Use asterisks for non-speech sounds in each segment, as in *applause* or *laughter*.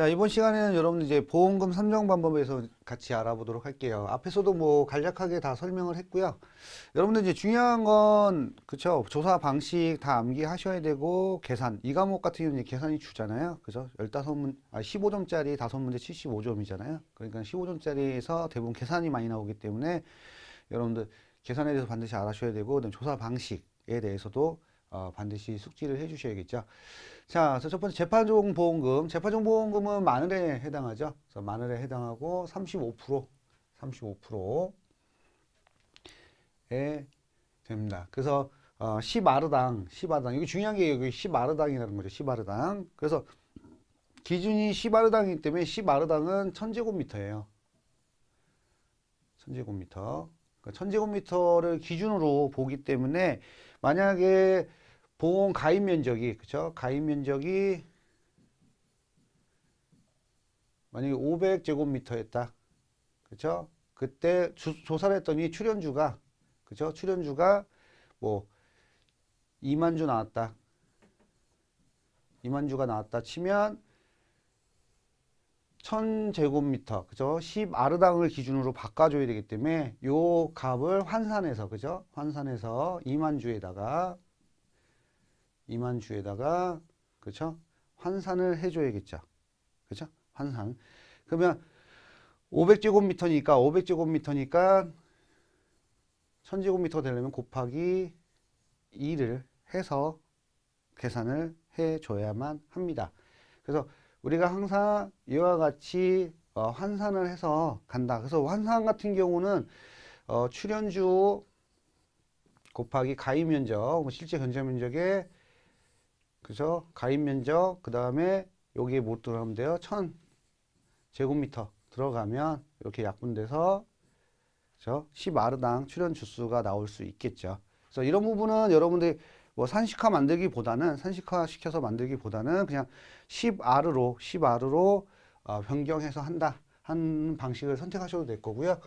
자 이번 시간에는 여러분 이제 보험금 산정 방법에서 같이 알아보도록 할게요. 앞에서도 뭐 간략하게 다 설명을 했고요. 여러분들 이제 중요한 건 그쵸 조사 방식 다 암기하셔야 되고 계산 이 과목 같은 경우는 계산이 주잖아요. 그죠? 15문 아 15점짜리 5문제 75점이잖아요. 그러니까 15점짜리에서 대부분 계산이 많이 나오기 때문에 여러분들 계산에 대해서 반드시 알아셔야 되고 조사 방식에 대해서도 어, 반드시 숙지를 해 주셔야겠죠. 자, 그래서 첫 번째 재판종보험금. 재판종보험금은 만원에 해당하죠. 그래서 만원에 해당하고 35% 35%에 됩니다. 그래서 어, 1 0르당시0르당이거 중요한 게 여기 시마르당이라는 거죠. 시0르당 그래서 기준이 시0르당이기 때문에 시마르당은 천제곱미터예요. 천제곱미터. 그러니까 천제곱미터를 기준으로 보기 때문에 만약에 보험 가입 면적이 그죠 가입 면적이 만약에 500제곱미터였다 그죠 그때 주, 조사를 했더니 출연주가 그죠 출연주가 뭐 2만 주 나왔다 2만 주가 나왔다 치면 1000제곱미터 그죠 10아르당을 기준으로 바꿔줘야 되기 때문에 요 값을 환산해서 그죠 환산해서 2만 주에다가 이만주에다가 그렇죠? 환산을 해줘야겠죠. 그렇죠? 환산. 그러면 500제곱미터니까 500제곱미터니까 1000제곱미터 되려면 곱하기 2를 해서 계산을 해줘야만 합니다. 그래서 우리가 항상 이와 같이 어, 환산을 해서 간다. 그래서 환산 같은 경우는 어, 출연주 곱하기 가입 면적, 뭐 실제 견적 면적의 그래서 가입 면적 그 다음에 여기에 못 들어가면 돼요. 1000 제곱미터 들어가면 이렇게 약분돼서 10아르당 출연 주수가 나올 수 있겠죠. 그래서 이런 부분은 여러분들이 뭐 산식화 만들기보다는 산식화 시켜서 만들기보다는 그냥 1 0아르로1 0아르로 어, 변경해서 한다 한 방식을 선택하셔도 될 거고요.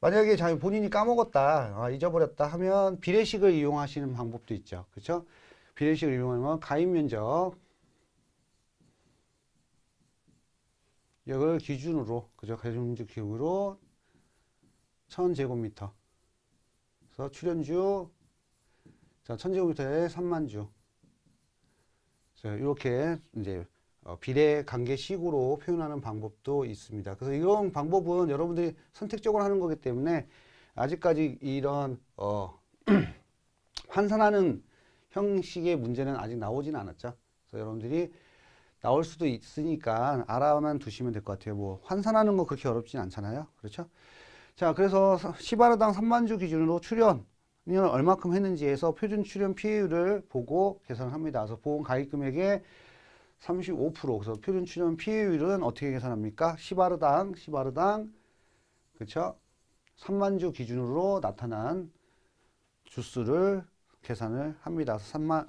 만약에 본인이 까먹었다 아, 잊어버렸다 하면 비례식을 이용하시는 방법도 있죠. 그렇죠? 비례식을 이용하면 가입면적 역을 기준으로 그죠 가입면적 기준으로 1000제곱미터 그래서 출연주 자 1000제곱미터에 3만주 이렇게 이제 어, 비례 관계식으로 표현하는 방법도 있습니다. 그래서 이런 방법은 여러분들이 선택적으로 하는 거기 때문에 아직까지 이런 어 *clears throat* 환산하는 형식의 문제는 아직 나오진 않았죠. 그래서 여러분들이 나올 수도 있으니까 알아만 두시면 될 것 같아요. 뭐 환산하는 거 그렇게 어렵진 않잖아요. 그렇죠? 자, 그래서 시바르당 3만 주 기준으로 출연을 얼마큼 했는지에서 표준 출연 피해율을 보고 계산 합니다. 그래서 보험 가입 금액의 35% 그래서 표준 출연 피해율은 어떻게 계산합니까? 시바르당 시바르당 그렇죠? 3만 주 기준으로 나타난 주수를 계산을 합니다. 3만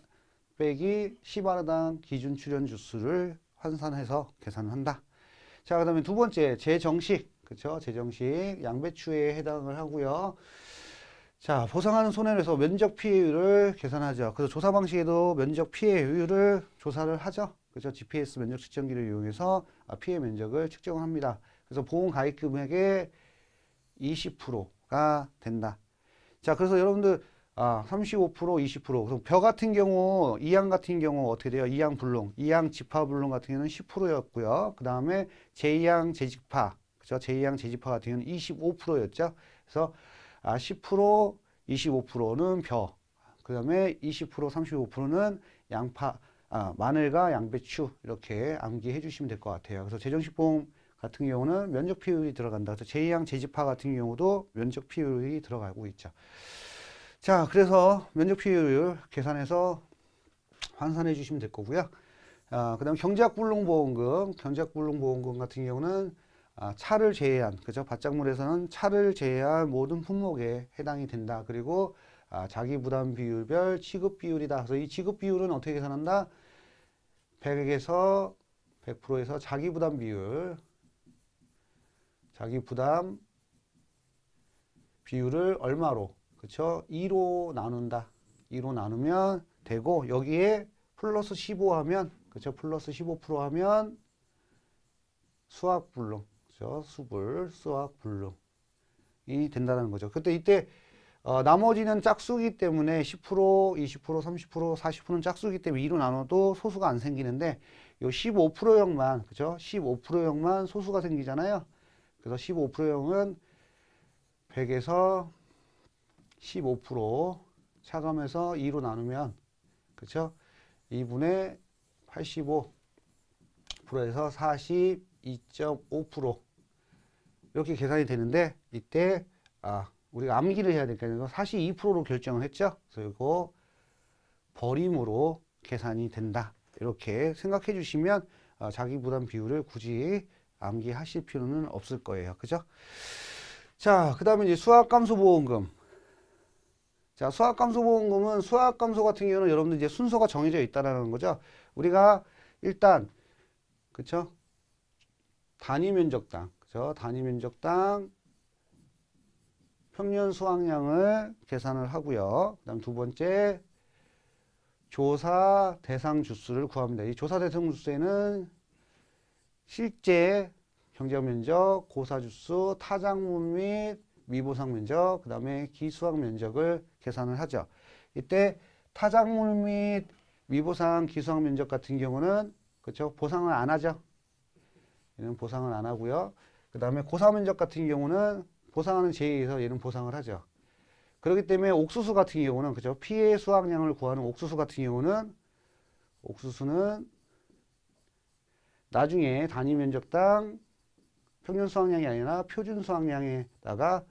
빼기 10알당 기준 출연 주수를 환산해서 계산한다. 자, 그 다음에 두 번째 재정식. 그쵸죠 재정식 양배추에 해당을 하고요. 자, 보상하는 손해에서 면적 피해율을 계산하죠. 그래서 조사 방식에도 면적 피해율을 조사를 하죠. 그렇죠? GPS 면적 측정기를 이용해서 아, 피해 면적을 측정합니다. 그래서 보험 가입 금액의 20%가 된다. 자, 그래서 여러분들 아, 35%, 20%. 그럼 벼 같은 경우, 이양 같은 경우 어떻게 돼요? 이양 불능 이양 지파 불능 같은 경우는 10%였고요. 그 다음에 제이양 제지파, 그죠? 제이양 제지파 같은 경우는 25%였죠. 그래서 아, 10%, 25%는 벼, 그 다음에 20%, 35%는 양파, 아, 마늘과 양배추 이렇게 암기해 주시면 될 것 같아요. 그래서 재정식보험 같은 경우는 면적 비율이 들어간다. 그래서 제이양 제지파 같은 경우도 면적 비율이 들어가고 있죠. 자, 그래서 면적 비율 계산해서 환산해 주시면 될 거고요. 아, 그 다음 경제학 불능보험금, 경제학 불능보험금 같은 경우는 아, 차를 제외한, 그죠? 바짝물에서는 차를 제외한 모든 품목에 해당이 된다. 그리고 아, 자기 부담 비율별 취급 비율이다. 그래서 이 취급 비율은 어떻게 계산한다? 100에서 100%에서 자기 부담 비율, 자기 부담 비율을 얼마로 그렇죠? 2로 나눈다. 2로 나누면 되고 여기에 플러스 15 하면 그렇죠? 플러스 15% 하면 수학불능. 그렇죠? 수불, 수학불능이 된다는 거죠. 그때 이때 어, 나머지는 짝수기 때문에 10%, 20%, 30%, 40%는 짝수기 때문에 2로 나눠도 소수가 안 생기는데 요 15%형만 그죠? 15%형만 소수가 생기잖아요. 그래서 15%형은 100에서 15% 차감해서 2로 나누면 그쵸 2분의 85%에서 42.5% 이렇게 계산이 되는데 이때 아 우리가 암기를 해야 되니까 42%로 결정을 했죠. 그리고 버림으로 계산이 된다. 이렇게 생각해 주시면 아, 자기 부담 비율을 굳이 암기하실 필요는 없을 거예요. 그죠? 자, 그 다음에 이제 수학감소보험금. 자, 수학 감소 보험금은 수학 감소 같은 경우는 여러분들 이제 순서가 정해져 있다라는 거죠. 우리가 일단 그쵸? 단위 면적당. 그쵸? 단위 면적당 평년 수확량을 계산을 하고요. 그다음 두 번째 조사 대상 주수를 구합니다. 이 조사 대상 주수에는 실제 경제면적, 고사주수, 타작물 및 미보상 면적, 그 다음에 기수학 면적을 계산을 하죠. 이때 타작물 및 미보상 기수학 면적 같은 경우는 그렇죠. 보상을 안 하죠. 얘는 보상을 안 하고요. 그 다음에 고사 면적 같은 경우는 보상하는 제의에 서 얘는 보상을 하죠. 그렇기 때문에 옥수수 같은 경우는 그죠. 피해 수확량을 구하는 옥수수 같은 경우는 옥수수는 나중에 단위 면적당 평균 수확량이 아니라 표준 수확량에다가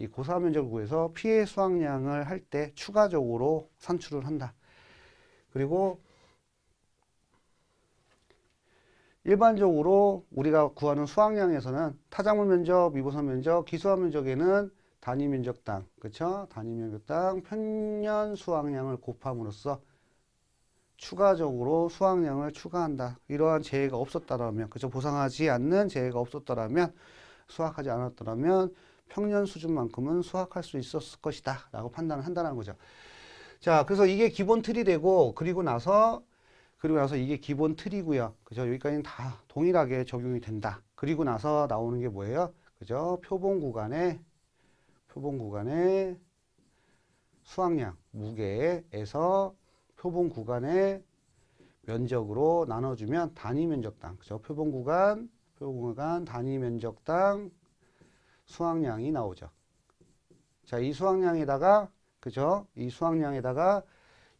이 고사 면적을 구해서 피해 수확량을 할 때 추가적으로 산출을 한다. 그리고 일반적으로 우리가 구하는 수확량에서는 타작물 면적, 미보선 면적, 기수화 면적에는 단위 면적당, 그렇 단위 면적당 평년 수확량을 곱함으로써 추가적으로 수확량을 추가한다. 이러한 재해가 없었다라면, 그렇 보상하지 않는 재해가 없었더라면, 수확하지 않았더라면 평년 수준만큼은 수확할 수 있었을 것이다 라고 판단을 한다는 거죠. 자 그래서 이게 기본 틀이 되고 그리고 나서 그리고 나서 이게 기본 틀이고요. 그죠? 여기까지는 다 동일하게 적용이 된다. 그리고 나서 나오는 게 뭐예요? 그죠? 표본 구간에 표본 구간에 수확량 무게에서 표본 구간의 면적으로 나눠주면 단위 면적당 그죠? 표본 구간 표본 구간 단위 면적당 수확량이 나오죠. 자, 이 수확량에다가 그죠? 이 수확량에다가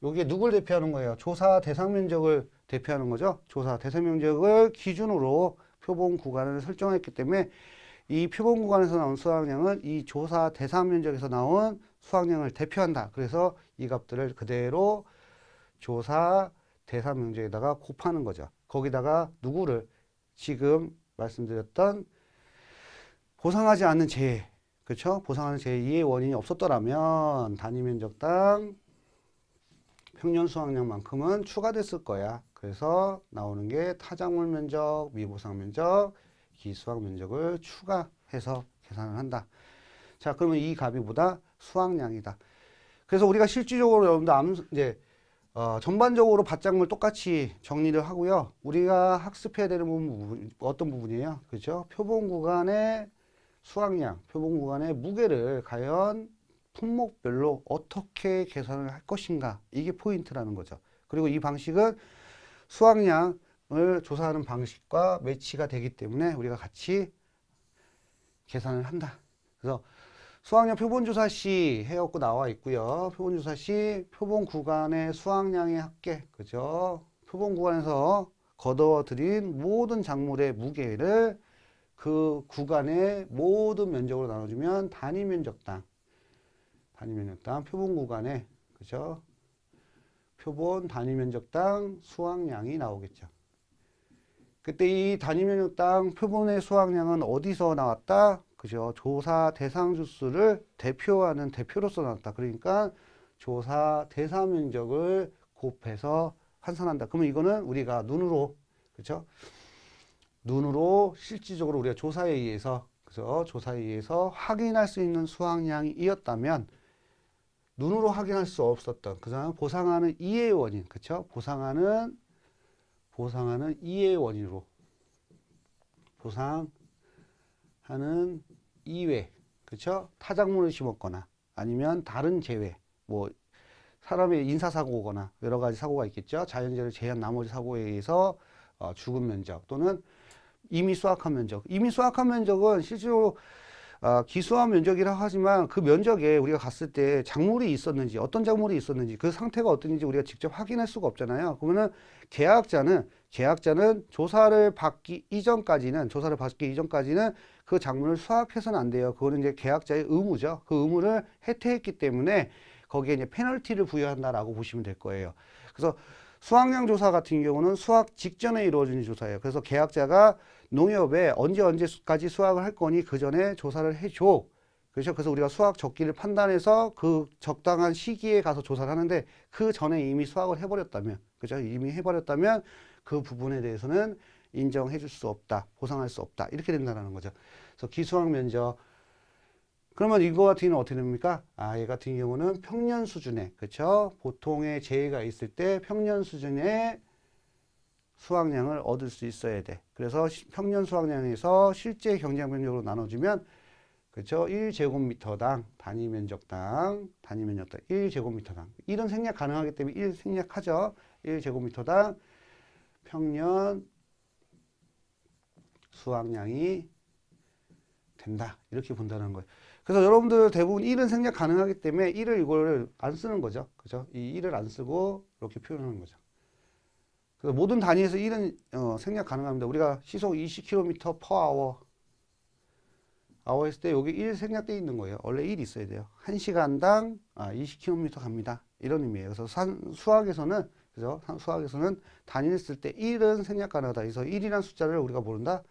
여기 누굴 대표하는 거예요? 조사 대상 면적을 대표하는 거죠. 조사 대상 면적을 기준으로 표본 구간을 설정했기 때문에 이 표본 구간에서 나온 수확량은 이 조사 대상 면적에서 나온 수확량을 대표한다. 그래서 이 값들을 그대로 조사 대상 면적에다가 곱하는 거죠. 거기다가 누구를 지금 말씀드렸던 보상하지 않는 재해, 그렇죠? 보상하는 재해의 원인이 없었더라면 단위 면적당 평년 수확량만큼은 추가됐을 거야. 그래서 나오는 게 타작물 면적, 미보상 면적, 기수확 면적을 추가해서 계산을 한다. 자, 그러면 이가비보다 수확량이다. 그래서 우리가 실질적으로 여러분들 암, 이제 어, 전반적으로 밭작물 똑같이 정리를 하고요. 우리가 학습해야 되는 부분 어떤 부분이에요? 그렇죠? 표본 구간에 수확량, 표본 구간의 무게를 과연 품목별로 어떻게 계산을 할 것인가 이게 포인트라는 거죠. 그리고 이 방식은 수확량을 조사하는 방식과 매치가 되기 때문에 우리가 같이 계산을 한다. 그래서 수확량 표본조사 시 해갖고 나와 있고요. 표본조사 시 표본 구간의 수확량의 합계, 그죠? 표본 구간에서 거둬들인 모든 작물의 무게를 그 구간의 모든 면적으로 나눠주면 단위 면적당, 단위 면적당 표본 구간에 그죠? 표본 단위 면적당 수확량이 나오겠죠. 그때 이 단위 면적당 표본의 수확량은 어디서 나왔다? 그죠? 조사 대상 주수를 대표하는 대표로서 나왔다. 그러니까 조사 대상 면적을 곱해서 환산한다. 그러면 이거는 우리가 눈으로 그렇죠? 눈으로 실질적으로 우리가 조사에 의해서 그래서 조사에 의해서 확인할 수 있는 수확량이었다면 눈으로 확인할 수 없었던 그 사람 보상하는 이해 원인 그렇죠? 보상하는 보상하는 이해 원인으로 보상하는 이외 그렇죠? 타작물을 심었거나 아니면 다른 재해 뭐 사람의 인사사고거나 여러 가지 사고가 있겠죠. 자연재해를 제외한 나머지 사고에 의해서 어, 죽은 면적 또는 이미 수학화 면적. 이미 수학화 면적은 실제로 아, 기수화 면적이라 하지만 그 면적에 우리가 갔을 때 작물이 있었는지 어떤 작물이 있었는지 그 상태가 어떤지 우리가 직접 확인할 수가 없잖아요. 그러면은 계약자는 계약자는 조사를 받기 이전까지는 조사를 받기 이전까지는 그 작물을 수확해서는 안 돼요. 그거는 이제 계약자의 의무죠. 그 의무를 해태했기 때문에 거기에 이제 페널티를 부여한다라고 보시면 될 거예요. 그래서 수확량 조사 같은 경우는 수확 직전에 이루어진 조사예요. 그래서 계약자가 농협에 언제 언제까지 수확을 할 거니 그 전에 조사를 해줘. 그렇죠. 그래서 우리가 수확 적기를 판단해서 그 적당한 시기에 가서 조사를 하는데 그 전에 이미 수확을 해버렸다면, 그죠 이미 해버렸다면 그 부분에 대해서는 인정해 줄 수 없다, 보상할 수 없다 이렇게 된다는 거죠. 그래서 기수학 면적 그러면 이거 같은 경우는 어떻게 됩니까? 아, 얘 같은 경우는 평년 수준에, 그렇죠? 보통의 재해가 있을 때 평년 수준의 수확량을 얻을 수 있어야 돼. 그래서 평년 수확량에서 실제 경쟁 면적으로 나눠주면 그렇죠. 1제곱미터당 단위 면적당 단위 면적당 1제곱미터당 이런 생략 가능하기 때문에 1 생략하죠. 1제곱미터당 평년 수확량이 된다. 이렇게 본다는 거예요. 그래서 여러분들 대부분 1은 생략 가능하기 때문에 1을 이걸안 쓰는 거죠. 그죠? 이 1을 안 쓰고 이렇게 표현하는 거죠. 그 모든 단위에서 1은 어, 생략 가능합니다. 우리가 시속 20km per hour 아워 했을 때 여기 1 생략돼 있는 거예요. 원래 1 있어야 돼요. 1시간당 아, 20km 갑니다. 이런 의미예요. 그래서 산, 수학에서는 그죠? 수학에서는 단위를 쓸 때 1은 생략 가능하다. 그래서 1이라는 숫자를 우리가 모른다.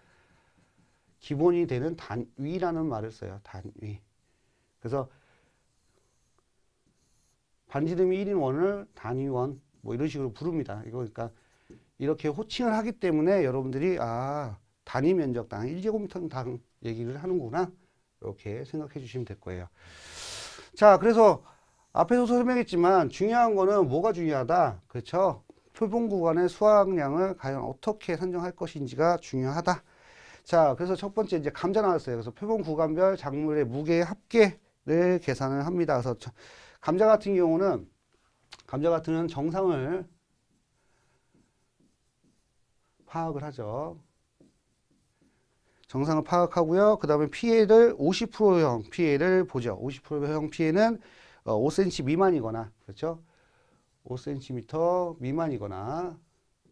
기본이 되는 단위라는 말을 써요. 단위. 그래서 반지름이 1인 원을 단위원 뭐 이런 식으로 부릅니다. 이거 그러니까 이렇게 호칭을 하기 때문에 여러분들이 아 단위 면적당 1제곱미터당 얘기를 하는구나 이렇게 생각해 주시면 될 거예요. 자 그래서 앞에서 설명했지만 중요한 거는 뭐가 중요하다 그렇죠? 표본 구간의 수확량을 과연 어떻게 산정할 것인지가 중요하다. 자 그래서 첫 번째 이제 감자 나왔어요. 그래서 표본 구간별 작물의 무게 합계를 계산을 합니다. 그래서 감자 같은 경우는 감자 같은 경우는 정상을 파악을 하죠. 정상을 파악하고요. 그 다음에 피해를 50%형 피해를 보죠. 50%형 피해는 5cm 미만이거나 그렇죠. 5cm 미만이거나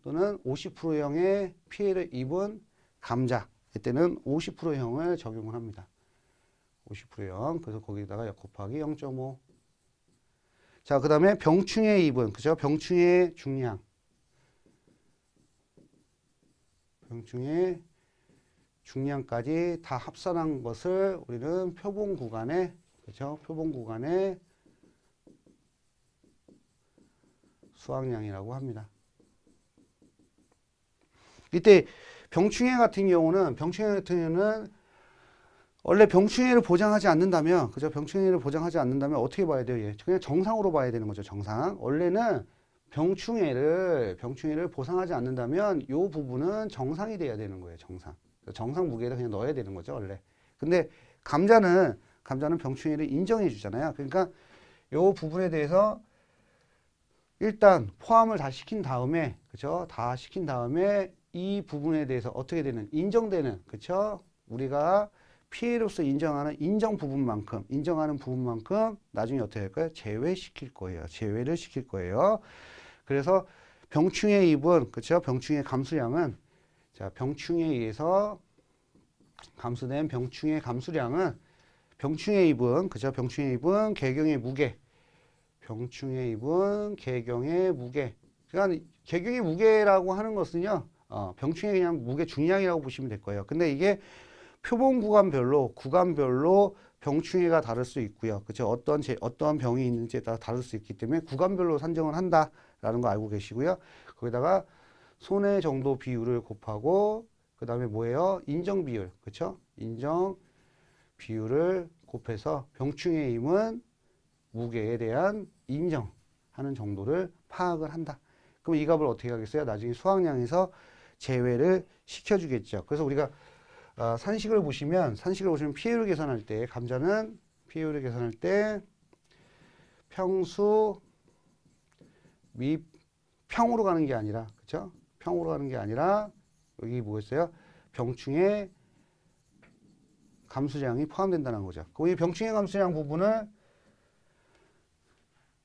또는 50%형의 피해를 입은 감자 이때는 50%형을 적용을 합니다. 50%형 그래서 거기다가 곱하기 0.5 자, 그 다음에 병충해 입은, 그죠? 병충해 중량. 병충해 중량까지 다 합산한 것을 우리는 표본 구간에 그렇죠? 표본 구간의 수확량이라고 합니다. 이때 병충해 같은 경우는 병충해 같은 경우는 원래 병충해를 보장하지 않는다면 그죠? 병충해를 보장하지 않는다면 어떻게 봐야 돼요? 예, 그냥 정상으로 봐야 되는 거죠. 정상. 원래는 병충해를 병충해를 보상하지 않는다면 이 부분은 정상이 돼야 되는 거예요. 정상. 정상 무게에다 그냥 넣어야 되는 거죠, 원래. 근데 감자는 감자는 병충해를 인정해 주잖아요. 그러니까 이 부분에 대해서 일단 포함을 다 시킨 다음에 그렇죠? 다 시킨 다음에 이 부분에 대해서 어떻게 되는 인정되는 그렇죠? 우리가 피해로서 인정하는 인정 부분만큼 인정하는 부분만큼 나중에 어떻게 할까요? 제외시킬 거예요. 제외를 시킬 거예요. 그래서 병충해 입은 그렇죠? 병충해 감수량은 자, 병충해에 의해서 감소된 병충해 감수량은 병충해 입은 그죠? 병충해 입은 개경의 무게 병충해 입은 개경의 무게 그러니까 개경의 무게라고 하는 것은요 어, 병충해 그냥 무게 중량이라고 보시면 될 거예요. 근데 이게 표본 구간별로 구간별로 병충해가 다를 수 있고요. 그죠? 어떤 제, 어떤 병이 있는지에 따라 다를 수 있기 때문에 구간별로 산정을 한다. 라는 거 알고 계시고요. 거기다가 손해 정도 비율을 곱하고 그 다음에 뭐예요? 인정 비율, 그렇죠? 인정 비율을 곱해서 병충해 임은 무게에 대한 인정하는 정도를 파악을 한다. 그럼 이 값을 어떻게 하겠어요? 나중에 수학량에서 제외를 시켜주겠죠. 그래서 우리가 아, 산식을 보시면 산식을 보시면 피해율 을 계산할 때 감자는 피해율을 계산할 때 평수 위 평으로 가는 게 아니라 그쵸 평으로 가는 게 아니라 여기 뭐였어요? 병충해 감수량이 포함된다는 거죠. 그럼 이 병충해 감수량 부분을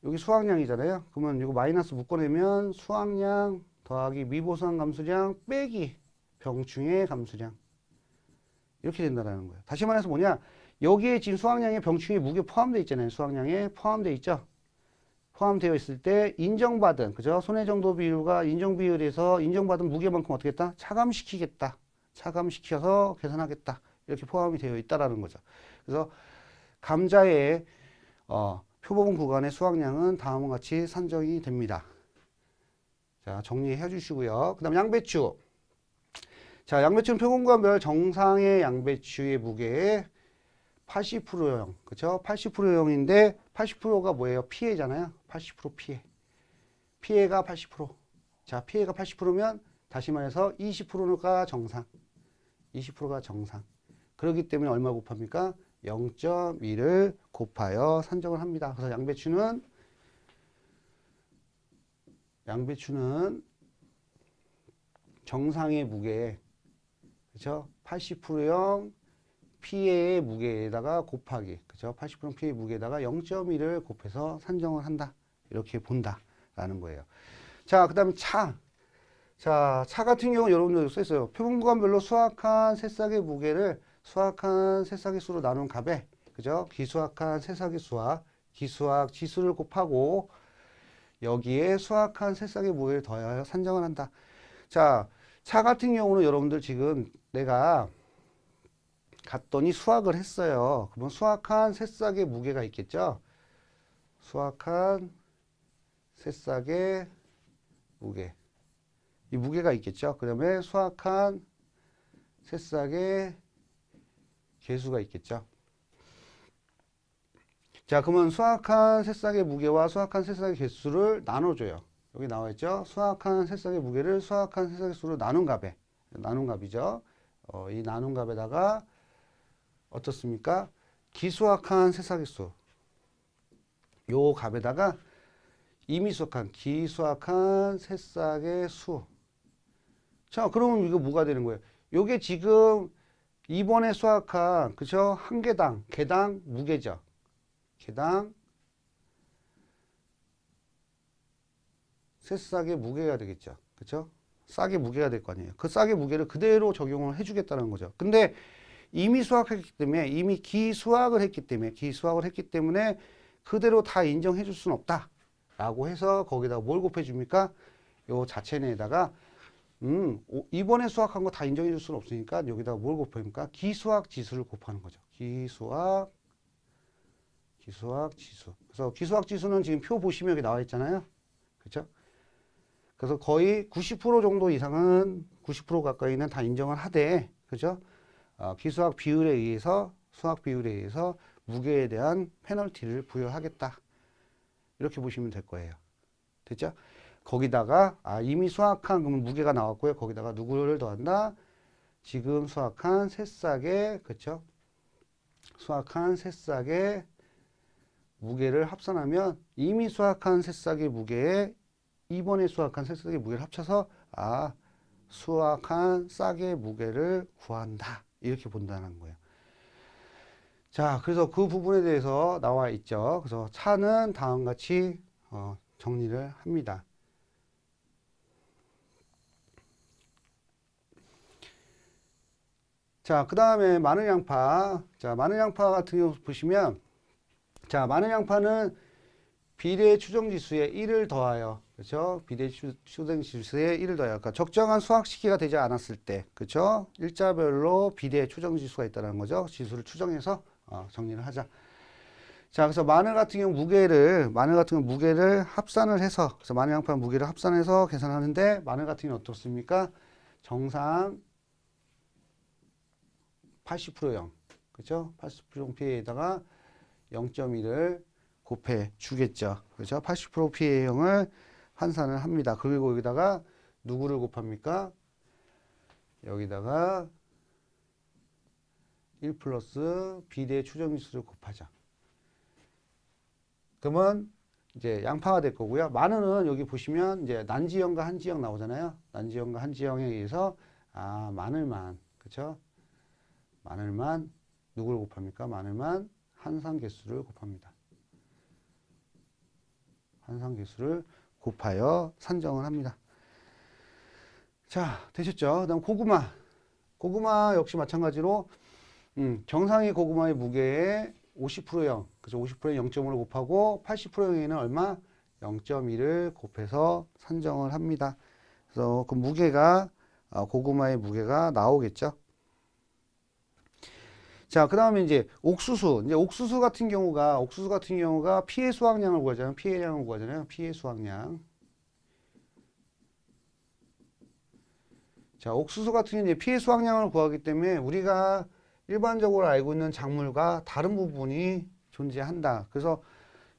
여기 수확량이잖아요. 그러면 이거 마이너스 묶어내면 수확량 더하기 미보상 감수량 빼기 병충해 감수량 이렇게 된다는 거예요. 다시 말해서 뭐냐 여기에 지금 수확량에 병충해 무게 포함되어 있잖아요. 수확량에 포함되어 있죠. 포함되어 있을 때 인정받은 그죠? 손해정도 비율과 인정 비율에서 인정받은 무게만큼 어떻게 했다? 차감시키겠다. 차감시켜서 계산하겠다. 이렇게 포함이 되어 있다라는 거죠. 그래서 감자의 어, 표본 구간의 수확량은 다음과 같이 산정이 됩니다. 자, 정리해 주시고요. 그 다음 양배추. 자, 양배추는 표본구간별 정상의 양배추의 무게 80%형, 그렇죠? 80%형인데 80%가 뭐예요? 피해잖아요. 80% 피해. 피해가 80%. 자, 피해가 80%면 다시 말해서 20%가 정상. 20%가 정상. 그렇기 때문에 얼마 곱합니까? 0.2를 곱하여 산정을 합니다. 그래서 양배추는 양배추는 정상의 무게 그렇죠? 80%형 피해의 무게에다가 곱하기, 그죠? 80% 피해 무게에다가 0.1을 곱해서 산정을 한다. 이렇게 본다라는 거예요. 자, 그 다음에 차. 자, 차 같은 경우는 여러분들 써있어요. 표본 구간별로 수확한 새싹의 무게를 수확한 새싹의 수로 나눈 값에, 그죠? 기수확한 새싹의 수와 기수확 지수를 곱하고 여기에 수확한 새싹의 무게를 더하여 산정을 한다. 자, 차 같은 경우는 여러분들 지금 내가 갔더니 수확을 했어요. 그러면 수확한 새싹의 무게가 있겠죠? 수확한 새싹의 무게. 이 무게가 있겠죠? 그 다음에 수확한 새싹의 개수가 있겠죠? 자, 그러면 수확한 새싹의 무게와 수확한 새싹의 개수를 나눠줘요. 여기 나와있죠? 수확한 새싹의 무게를 수확한 새싹의 수로 나눈 값에, 나눈 값이죠. 어, 이 나눈 값에다가 어떻습니까? 기수학한 세사기수 요 값에다가 이미 수학한 기수학한 새싹의 수. 자, 그러면 이거 뭐가 되는 거예요? 요게 지금 이번에 수학한 그죠? 한 개당 개당 무게죠. 개당 새싹의 무게가 되겠죠. 그죠? 싹의 무게가 될 거 아니에요. 그 싹의 무게를 그대로 적용을 해주겠다는 거죠. 근데 이미 수학했기 때문에 이미 기수학을 했기 때문에 기수학을 했기 때문에 그대로 다 인정해 줄 수는 없다. 라고 해서 거기다 뭘 곱해 줍니까? 요 자체 내에다가 음, 이번에 수학한 거 다 인정해 줄 수는 없으니까 여기다 뭘 곱합니까? 기수학 지수를 곱하는 거죠. 기수학 기수학 지수. 그래서 기수학 지수는 지금 표 보시면 여기 나와 있잖아요. 그렇죠? 그래서 거의 90% 정도 이상은 90% 가까이는 다 인정을 하되 그죠? 어, 기수학 비율에 의해서 수학 비율에 의해서 무게에 대한 페널티를 부여하겠다. 이렇게 보시면 될 거예요. 됐죠? 거기다가 아, 이미 수학한 그럼 무게가 나왔고요. 거기다가 누구를 더한다? 지금 수학한 새싹의 그렇죠? 수학한 새싹의 무게를 합산하면 이미 수학한 새싹의 무게에 이번에 수학한 새싹의 무게를 합쳐서 아 수학한 싹의 무게를 구한다. 이렇게 본다는 거예요. 자, 그래서 그 부분에 대해서 나와 있죠. 그래서 차는 다음 같이 어, 정리를 합니다. 자, 그 다음에 마늘 양파. 자, 마늘 양파 같은 경우 보시면, 자, 마늘 양파는 비례 추정 지수에 1을 더하여 그렇죠? 비대출생 지수의 1을 더해 그까 그러니까 적정한 수학 시기가 되지 않았을 때 그렇죠? 일자별로 비대 추정 지수가 있다는 거죠. 지수를 추정해서 어, 정리를 하자. 자, 그래서 마늘 같은 경우 무게를 마늘 같은 경우 무게를 합산을 해서 그래서 마늘 양파 무게를 합산해서 계산하는데 마늘 같은 경우 어떻습니까? 정상 80%형 그렇죠? 8 0 피해에다가 0.1을 곱해 주겠죠. 그렇죠? 80% 피해형을 환산을 합니다. 그리고 여기다가 누구를 곱합니까? 여기다가 1 플러스 B대 추정미수를 곱하자. 그러면 이제 양파가 될 거고요. 만원은 여기 보시면 이제 난지형과 한지형 나오잖아요. 난지형과 한지형에 의해서 아 마늘만 그쵸? 마늘만 누구를 곱합니까? 마늘만 한상 개수를 곱합니다. 한상 개수를 곱하여 산정을 합니다. 자, 되셨죠? 그 다음 고구마. 고구마 역시 마찬가지로 음, 정상의 고구마의 무게의 50%형, 그죠? 50%의 0.5를 곱하고 80%형에는 얼마? 0.1을 곱해서 산정을 합니다. 그래서 그 무게가 어, 고구마의 무게가 나오겠죠. 자, 그 다음에 이제 옥수수. 이제 옥수수 같은 경우가, 옥수수 같은 경우가 피해 수확량을 구하잖아요. 피해량을 구하잖아요. 피해 수확량. 자, 옥수수 같은 경우는 피해 수확량을 구하기 때문에 우리가 일반적으로 알고 있는 작물과 다른 부분이 존재한다. 그래서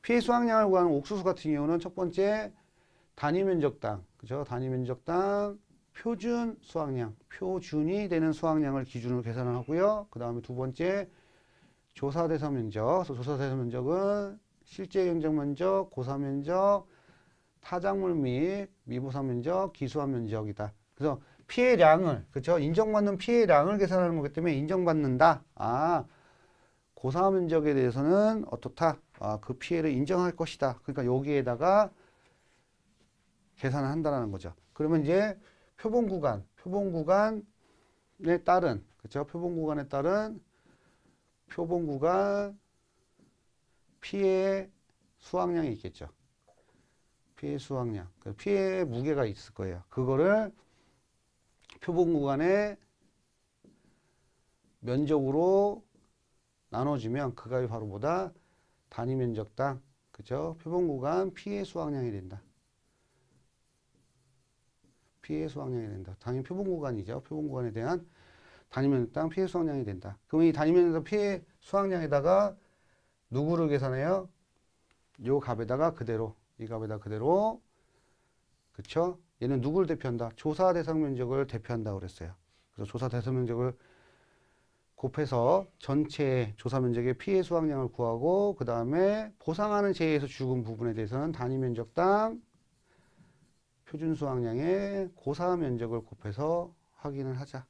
피해 수확량을 구하는 옥수수 같은 경우는 첫 번째 단위 면적당. 그죠? 단위 면적당. 표준 수확량 표준이 되는 수확량을 기준으로 계산을 하고요. 그 다음에 두 번째 조사대사 면적. 조사대사 면적은 실제 경쟁 면적, 고사 면적, 타작물 및 미보사 면적, 기수화 면적이다. 그래서 피해량을, 그렇 인정받는 피해량을 계산하는 거기 때문에 인정받는다. 아, 고사 면적에 대해서는 어떻다? 아, 그 피해를 인정할 것이다. 그러니까 여기에다가 계산을 한다라는 거죠. 그러면 이제 표본 구간, 표본 구간에 따른 그렇죠? 표본 구간에 따른 표본 구간 피해 수확량이 있겠죠. 피해 수확량, 그 피해 무게가 있을 거예요. 그거를 표본 구간의 면적으로 나눠주면 그가의 바로보다 단위 면적당 그죠? 표본 구간 피해 수확량이 된다. 피해 수확량이 된다. 당연히 표본 구간이죠. 표본 구간에 대한 단위면 적당 피해 수확량이 된다. 그럼 이 단위면에서 피해 수확량에다가 누구를 계산해요? 요 값에다가 그대로 이 값에다 그대로 그쵸? 얘는 누구를 대표한다? 조사 대상 면적을 대표한다 그랬어요. 그래서 조사 대상 면적을 곱해서 전체 조사 면적의 피해 수확량을 구하고 그 다음에 보상하는 제외에서 죽은 부분에 대해서는 단위 면적당 표준 수학량의 고사 면적을 곱해서 확인을 하자.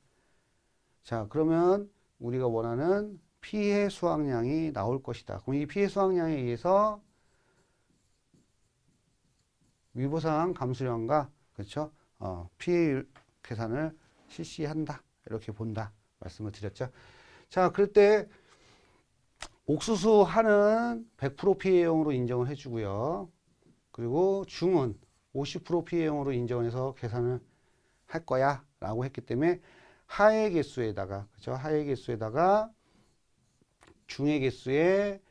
자, 그러면 우리가 원하는 피해 수확량이 나올 것이다. 그럼 이 피해 수확량에 의해서 위보상 감수량과 그렇죠? 어, 피해율 계산을 실시한다. 이렇게 본다. 말씀을 드렸죠. 자, 그럴 때 옥수수 한은 100% 피해용으로 인정을 해주고요. 그리고 중은 50% 피해형으로 인정해서 계산을 할 거야 라고 했기 때문에 하의 개수에다가 그죠 하의 개수에다가 중의 개수에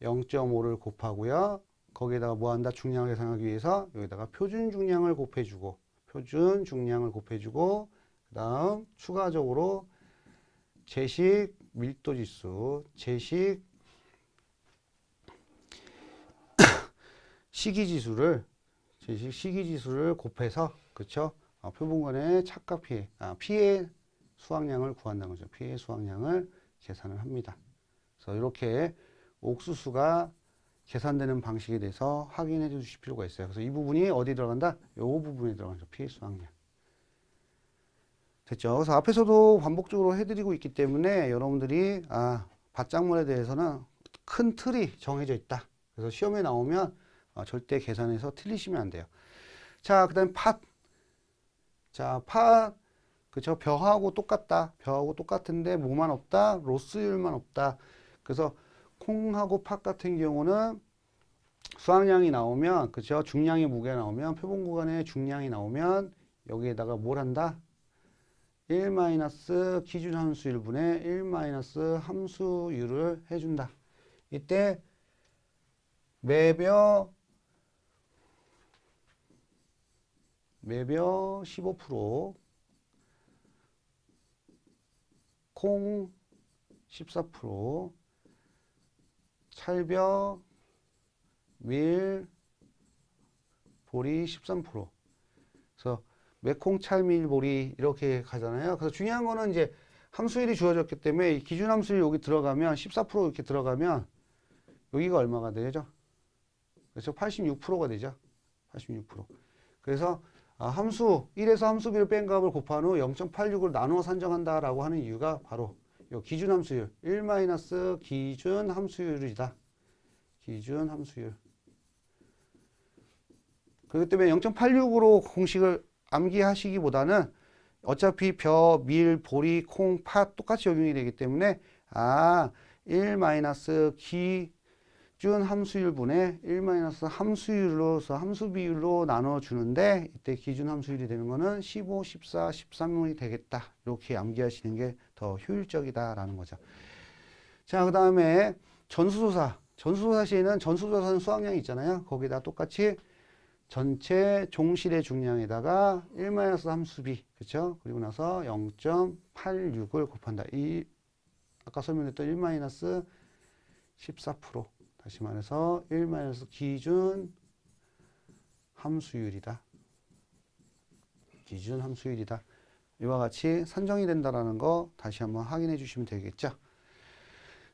0.5를 곱하고요 거기에다가 뭐 한다 중량을 계산하기 위해서 여기다가 표준 중량을 곱해주고 표준 중량을 곱해주고 그 다음 추가적으로 제식 밀도지수 제식 *coughs* 시기지수를 제시 시기지수를 곱해서 그쵸 어, 표본권의 착각 피해 아, 피해 수확량을 구한다는 거죠. 피해 수확량을 계산을 합니다. 그래서 이렇게 옥수수가 계산되는 방식에 대해서 확인해 주실 필요가 있어요. 그래서 이 부분이 어디 들어간다? 이 부분에 들어가죠. 피해 수확량. 됐죠. 그래서 앞에서도 반복적으로 해드리고 있기 때문에 여러분들이 아, 바짝물에 대해서는 큰 틀이 정해져 있다. 그래서 시험에 나오면 어, 절대 계산해서 틀리시면 안 돼요. 자, 그 다음에 팥. 자, 팥. 그쵸. 벼하고 똑같다. 벼하고 똑같은데 뭐만 없다? 로스율만 없다. 그래서 콩하고 팥 같은 경우는 수확량이 나오면, 그쵸. 중량의 무게 나오면, 표본 구간에 중량이 나오면 여기에다가 뭘 한다? 1 기준 함수일분의 1 함수율을 해준다. 이때 매벼 매병 15%, 콩 14%, 찰벼, 밀, 보리 13%. 그래서 매콩, 찰, 밀, 보리 이렇게 가잖아요. 그래서 중요한 거는 이제 함수율이 주어졌기 때문에 기준 함수율 여기 들어가면 14% 이렇게 들어가면 여기가 얼마가 되죠? 그래서 86%가 되죠. 86%. 그래서 아, 함수 1에서 함수 B를 뺀 값을 곱한 후 0.86으로 나누어 산정한다라고 하는 이유가 바로 요 기준 함수율 1 마이너스 기준 함수율이다. 기준 함수율. 그렇기 때문에 0.86으로 공식을 암기하시기보다는 어차피 벼, 밀, 보리, 콩, 팥 똑같이 적용이 되기 때문에 아, 1 마이너스 기준 함수율분의 1 함수율로서 함수 비율로 나눠주는데 이때 기준 함수율이 되는 것은 15, 14, 13이 되겠다. 이렇게 암기하시는 게 더 효율적이다라는 거죠. 자, 그 다음에 전수조사. 전수조사 시에는 전수조사는 수학량이 있잖아요. 거기다 똑같이 전체 종실의 중량에다가 1 함수비. 그렇죠? 그리고 나서 0.86을 곱한다. 이 아까 설명했던 1 14% 다시 말해서 1마이너스 기준 함수율이다. 기준 함수율이다. 이와 같이 산정이 된다라는 거 다시 한번 확인해 주시면 되겠죠.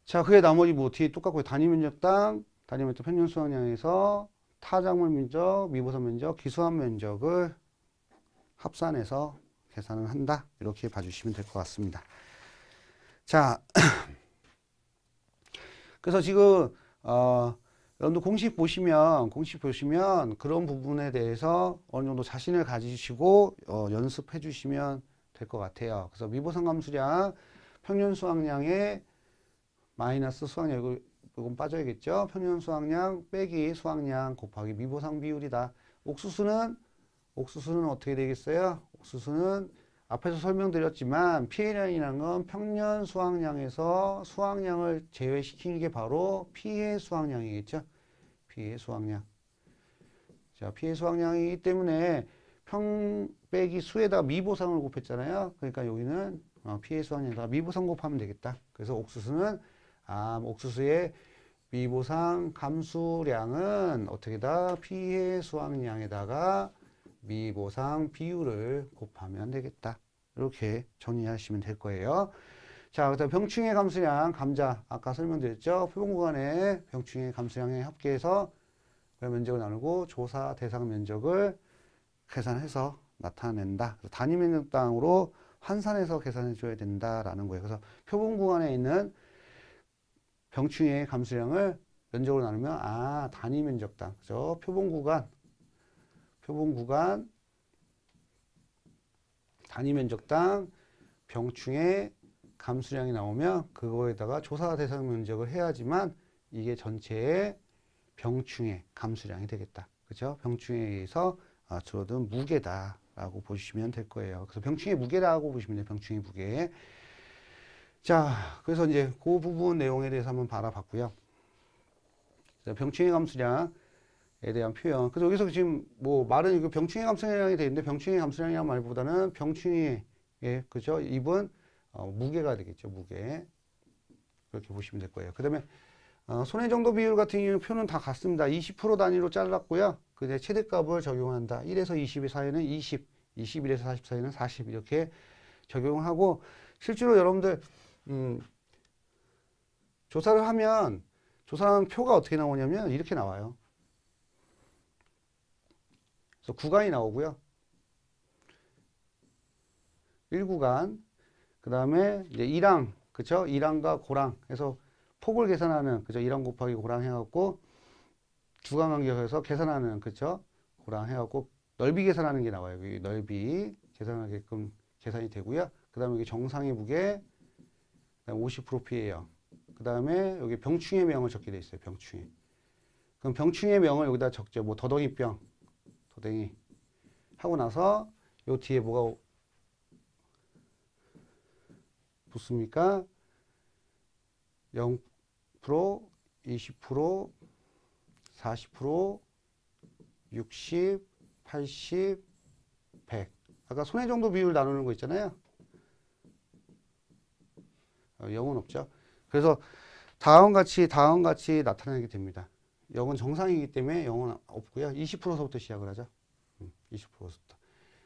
자, 그의 나머지 뭐뒤 똑같고 단위 면적당, 단위 면적 평균 수학량에서 타작물 면적, 미보선 면적, 기수한 면적을 합산해서 계산을 한다. 이렇게 봐주시면 될 것 같습니다. 자, *clears throat* 그래서 지금 어, 여러분들 공식 보시면 공식 보시면 그런 부분에 대해서 어느 정도 자신을 가지시고 어, 연습해 주시면 될 것 같아요. 그래서 미보상감수량 평균 수확량에 마이너스 수확량 이건 빠져야겠죠. 평균 수확량 빼기 수확량 곱하기 미보상 비율이다. 옥수수는 옥수수는 어떻게 되겠어요? 옥수수는 앞에서 설명드렸지만 피해량이라는 건 평년 수확량에서 수확량을 제외시킨 게 바로 피해 수확량이겠죠. 피해 수확량. 자, 피해 수확량이기 때문에 평 빼기 수에다 미보상을 곱했잖아요. 그러니까 여기는 어, 피해 수확량에다 미보상 곱하면 되겠다. 그래서 옥수수는 아, 옥수수의 미보상 감수량은 어떻게다 피해 수확량에다가 미보상 비율을 곱하면 되겠다. 이렇게 정리하시면 될 거예요. 자, 그다음 병충해 감소량 감자 아까 설명드렸죠. 표본 구간의 병충해 감소량에 합계해서 면적을 나누고 조사 대상 면적을 계산해서 나타낸다. 단위 면적 당으로 환산해서 계산해 줘야 된다라는 거예요. 그래서 표본 구간에 있는 병충해 감소량을 면적으로 나누면 아 단위 면적당 그죠? 표본 구간 표본 구간 단위 면적당 병충해 감수량이 나오면 그거에다가 조사 대상 면적을 해야지만 이게 전체의 병충해 감수량이 되겠다. 그죠? 병충해에 의해서 아, 줄어든 무게다라고 보시면 될 거예요. 그래서 병충해 무게라고 보시면 돼요. 병충해 무게. 자, 그래서 이제 그 부분 내용에 대해서 한번 바라봤고요. 병충해 감수량 에 대한 표현. 그래서 여기서 지금 뭐 말은 이거 병충해 감소량이 되는데 병충해 감소량이란 말보다는 병충해 예, 그죠? 입은 어, 무게가 되겠죠. 무게. 그렇게 보시면 될 거예요. 그다음에 어, 손해 정도 비율 같은 경우 표는 다 같습니다. 20% 단위로 잘랐고요. 그냥 최대값을 적용한다. 1에서 20의 사이는 20, 21에서 40 사이는 40 이렇게 적용하고 실제로 여러분들 음, 조사를 하면 조사한 표가 어떻게 나오냐면 이렇게 나와요. 그래서 구간이 나오고요. 1구간 그 다음에 이제 2랑 그쵸? 2랑과 고랑 해서 폭을 계산하는 그죠? 2랑 곱하기 고랑 해갖고 주간 간격에서 계산하는 그쵸? 고랑 해갖고 넓이 계산하는 게 나와요. 여기 넓이 계산하게끔 계산이 되고요. 그 다음에 여기 정상의 무게 50% 피해요. 그 다음에 여기 병충해 명을 적게 돼 있어요. 병충해. 그럼 병충해 명을 여기다 적죠. 뭐 더덕이병 도댕이 하고 나서 요 뒤에 뭐가 붙습니까? 0%, 20%, 40%, 60, 80, 100. 아까 손해정도 비율 나누는 거 있잖아요. 0은 어, 없죠. 그래서 다음같이 다음같이 나타나게 됩니다. 0은 정상이기 때문에 0은 없고요. 20%서부터 시작을 하죠. 20%부터. 음,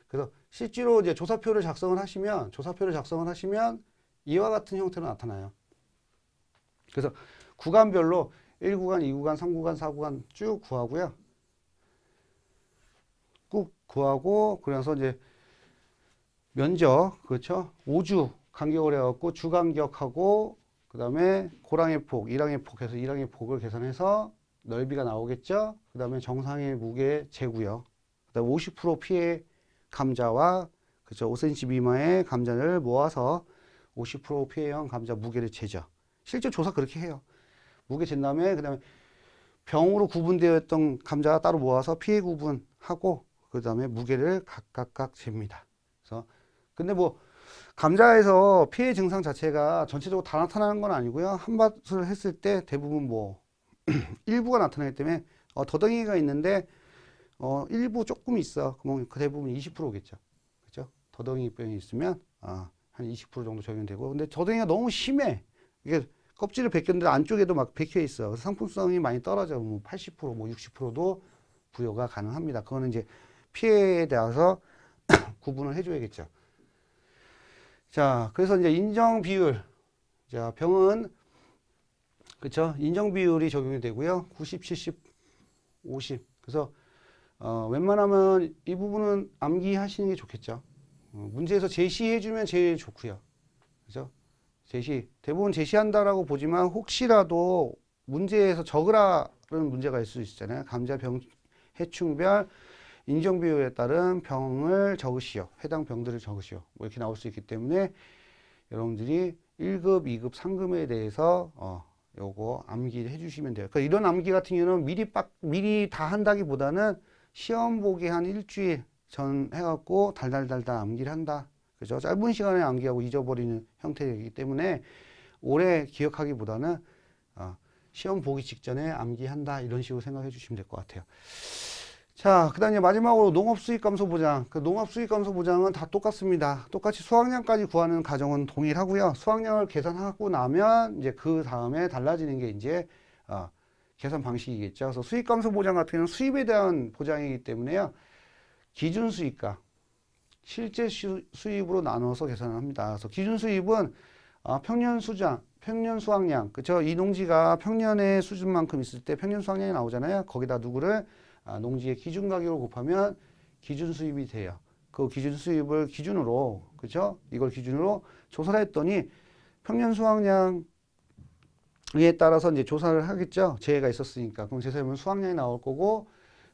그래서 실제로 이제 조사표를 작성을 하시면 조사표를 작성을 하시면 이와 같은 형태로 나타나요. 그래서 구간별로 1구간, 2구간, 3구간, 4구간 쭉 구하고요. 꾹 구하고 그래서 이제 면적 그렇죠? 5주 간격을 해갖고 주 간격하고 그 다음에 고랑의 폭, 이랑의 폭 해서 이랑의 폭을 계산해서 넓이가 나오겠죠? 그 다음에 정상의 무게 재고요. 그 다음에 50% 피해 감자와 그죠 5cm 미만의 감자를 모아서 50% 피해형 감자 무게를 재죠. 실제 조사 그렇게 해요. 무게 잰 다음에 그 다음에 병으로 구분되어 있던 감자가 따로 모아서 피해 구분하고 그 다음에 무게를 각각각 잽니다. 그래서 근데 뭐 감자에서 피해 증상 자체가 전체적으로 다 나타나는 건 아니고요. 한 밭을 했을 때 대부분 뭐 *clears throat* 일부가 나타나기 때문에 어, 더덩이가 있는데 어, 일부 조금 있어. 그러면 그 대부분 20%겠죠. 그죠? 더덩이병이 있으면 아, 한 20% 정도 적용되고 근데 더덩이가 너무 심해. 이게 껍질을 벗겼는데 안쪽에도 막 벗겨 있어. 상품성이 많이 떨어져. 뭐 80%, 뭐 60%도 부여가 가능합니다. 그거는 이제 피해에 대해서 *clears throat* 구분을 해줘야겠죠. 자, 그래서 이제 인정 비율. 자, 병은 그렇죠? 인정 비율이 적용이 되고요. 90, 70, 50. 그래서 어, 웬만하면 이 부분은 암기하시는 게 좋겠죠. 어, 문제에서 제시해주면 제일 좋고요. 그죠? 제시, 대부분 제시한다라고 보지만 혹시라도 문제에서 적으라는 문제가 있을 수 있잖아요. 감자병 해충별 인정 비율에 따른 병을 적으시오. 해당 병들을 적으시오. 뭐 이렇게 나올 수 있기 때문에 여러분들이 1급, 2급, 3급에 대해서 어, 요거 암기를 해주시면 돼요. 그러니까 이런 암기 같은 경우는 미리 빡, 미리 다 한다기보다는 시험 보기 한 일주일 전 해갖고 달달달달 암기를 한다. 그죠? 짧은 시간에 암기하고 잊어버리는 형태이기 때문에 오래 기억하기보다는 어, 시험 보기 직전에 암기한다 이런 식으로 생각해 주시면 될 것 같아요. 자, 그 다음에 마지막으로 농업수익감소보장. 그 농업수익감소보장은 다 똑같습니다. 똑같이 수확량까지 구하는 과정은 동일하고요. 수확량을 계산하고 나면 이제 그 다음에 달라지는 게 이제 어, 계산 방식이겠죠. 그래서 수익감소보장 같은 경우는 수입에 대한 보장이기 때문에요. 기준 수익과 실제 수입으로 나눠서 계산합니다. 을 그래서 기준 수입은 어, 평년 수장, 평년 수확량, 그쵸이 농지가 평년의 수준만큼 있을 때 평년 수확량이 나오잖아요. 거기다 누구를 아, 농지의 기준 가격을 곱하면 기준 수입이 돼요. 그 기준 수입을 기준으로 그죠? 이걸 기준으로 조사를 했더니 평년 수확량 에 따라서 이제 조사를 하겠죠. 재해가 있었으니까. 그럼 재세면 수확량이 나올 거고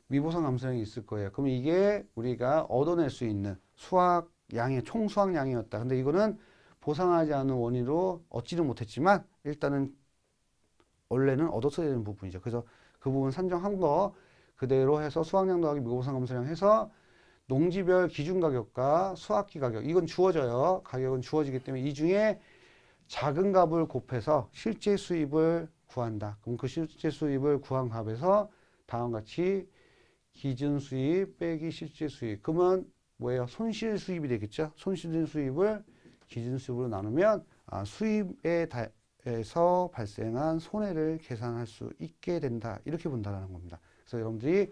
미보상 감소량이 있을 거예요. 그럼 이게 우리가 얻어낼 수 있는 수확량의 총 수확량이었다. 근데 이거는 보상하지 않은 원인으로 얻지는 못했지만 일단은 원래는 얻었어야 되는 부분이죠. 그래서 그 부분 산정한 거 그대로 해서 수확량 더하기 무보상 검사량 해서 농지별 기준 가격과 수확기 가격 이건 주어져요. 가격은 주어지기 때문에 이 중에 작은 값을 곱해서 실제 수입을 구한다. 그럼 그 실제 수입을 구한 값에서 다음과 같이 기준 수입 빼기 실제 수입. 그러면 뭐예요? 손실 수입이 되겠죠? 손실 수입을 기준 수입으로 나누면 아, 수입에 다, 에서 발생한 손해를 계산할 수 있게 된다. 이렇게 본다는 겁니다. 그래서 여러분들이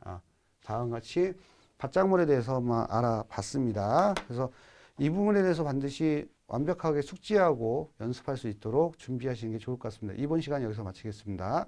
아, 다음과 같이 바짝물에 대해서만 알아봤습니다. 그래서 이 부분에 대해서 반드시 완벽하게 숙지하고 연습할 수 있도록 준비하시는 게 좋을 것 같습니다. 이번 시간 여기서 마치겠습니다.